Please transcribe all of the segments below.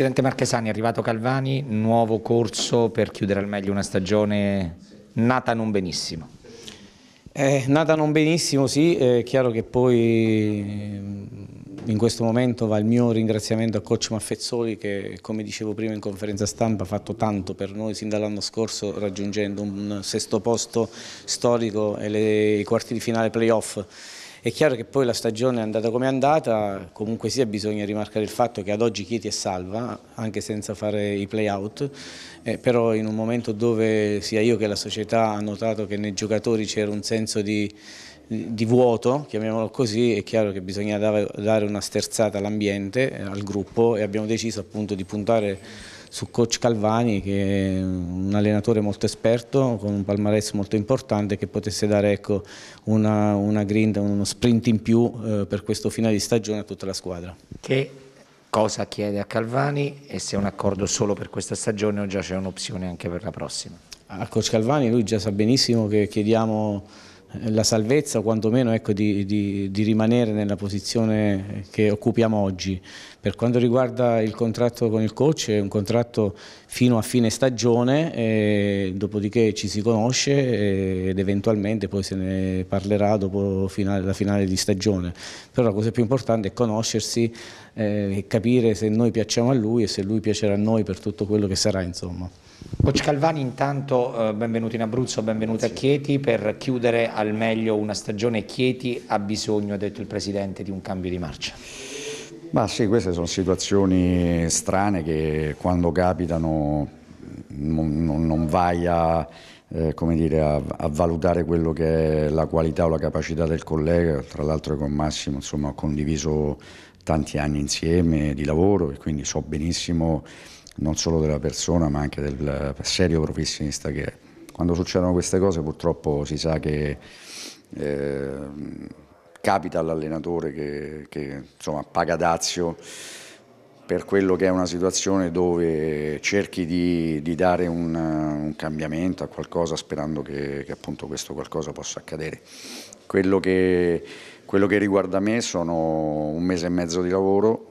Presidente Marchesani, è arrivato Calvani, nuovo corso per chiudere al meglio una stagione nata non benissimo. Eh, nata non benissimo, sì, è chiaro che poi mm, in questo momento va il mio ringraziamento a coach Maffezzoli che come dicevo prima in conferenza stampa ha fatto tanto per noi sin dall'anno scorso raggiungendo un sesto posto storico e le, i quarti di finale playoff è chiaro che poi la stagione è andata come è andata, comunque sia bisogna rimarcare il fatto che ad oggi Chieti è salva, anche senza fare i play-out, eh, però in un momento dove sia io che la società ha notato che nei giocatori c'era un senso di, di vuoto, chiamiamolo così, è chiaro che bisogna dare una sterzata all'ambiente, eh, al gruppo e abbiamo deciso appunto di puntare su coach Calvani che è un allenatore molto esperto con un palmarès molto importante che potesse dare ecco, una, una grinta, uno sprint in più eh, per questo finale di stagione a tutta la squadra. Che cosa chiede a Calvani e se è un accordo solo per questa stagione o già c'è un'opzione anche per la prossima? A coach Calvani lui già sa benissimo che chiediamo la salvezza o quantomeno ecco, di, di, di, rimanere nella posizione che occupiamo oggi. Per quanto riguarda il contratto con il coach è un contratto fino a fine stagione, dopodiché ci si conosce ed eventualmente poi se ne parlerà dopo finale, la finale di stagione. Però la cosa più importante è conoscersi eh, e capire se noi piacciamo a lui e se lui piacerà a noi per tutto quello che sarà. Insomma. Coach Calvani, intanto eh, benvenuto in Abruzzo, benvenuto Grazie. a Chieti. Per chiudere al meglio una stagione, Chieti ha bisogno, ha detto il Presidente, di un cambio di marcia. Ma sì, queste sono situazioni strane che quando capitano non, non, non vai a, eh, dire, a, a, valutare quello che è la qualità o la capacità del collega. Tra l'altro con Massimo insomma, ho condiviso tanti anni insieme di lavoro e quindi so benissimo non solo della persona ma anche del eh, serio professionista che è. Quando succedono queste cose purtroppo si sa che eh, capita all'allenatore che, che insomma, paga dazio per quello che è una situazione dove cerchi di, di dare un, un, cambiamento a qualcosa sperando che, che, appunto questo qualcosa possa accadere. Quello che, quello che riguarda me sono un mese e mezzo di lavoro,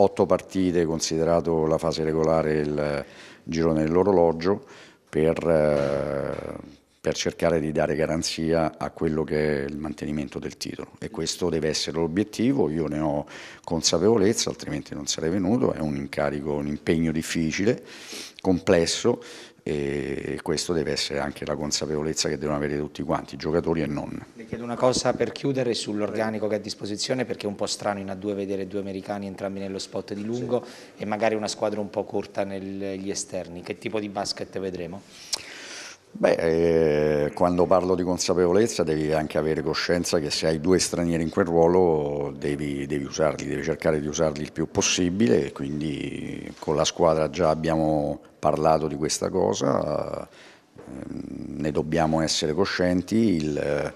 otto partite, considerato la fase regolare il girone dell'orologio, per eh, per cercare di dare garanzia a quello che è il mantenimento del titolo e questo deve essere l'obiettivo, io ne ho consapevolezza, altrimenti non sarei venuto, è un incarico, un impegno difficile, complesso e questo deve essere anche la consapevolezza che devono avere tutti quanti, giocatori e non. Le chiedo una cosa per chiudere sull'organico che è a disposizione perché è un po' strano in A2 vedere due americani entrambi nello spot di lungo sì. e magari una squadra un po' corta negli esterni, che tipo di basket vedremo? Beh, eh, quando parlo di consapevolezza devi anche avere coscienza che se hai due stranieri in quel ruolo devi, devi, usarli, devi cercare di usarli il più possibile e quindi con la squadra già abbiamo parlato di questa cosa, eh, ne dobbiamo essere coscienti. Il, eh,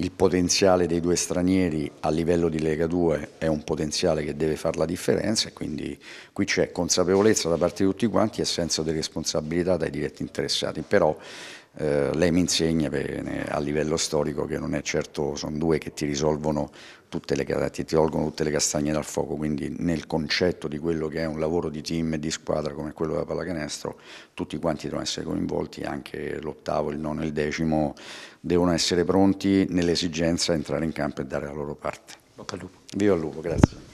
il potenziale dei due stranieri a livello di Lega 2 è un potenziale che deve fare la differenza e quindi qui c'è consapevolezza da parte di tutti quanti e senso di responsabilità dai diretti interessati. Però eh, lei mi insegna bene, a livello storico che non è certo, sono due che ti risolvono tutte le, ti tolgono tutte le castagne dal fuoco, quindi nel concetto di quello che è un lavoro di team e di squadra come quello della pallacanestro, tutti quanti devono essere coinvolti, anche l'ottavo, il nono e il decimo devono essere pronti nell'esigenza di entrare in campo e dare la loro parte. Bocca al lupo. Viva il lupo, grazie.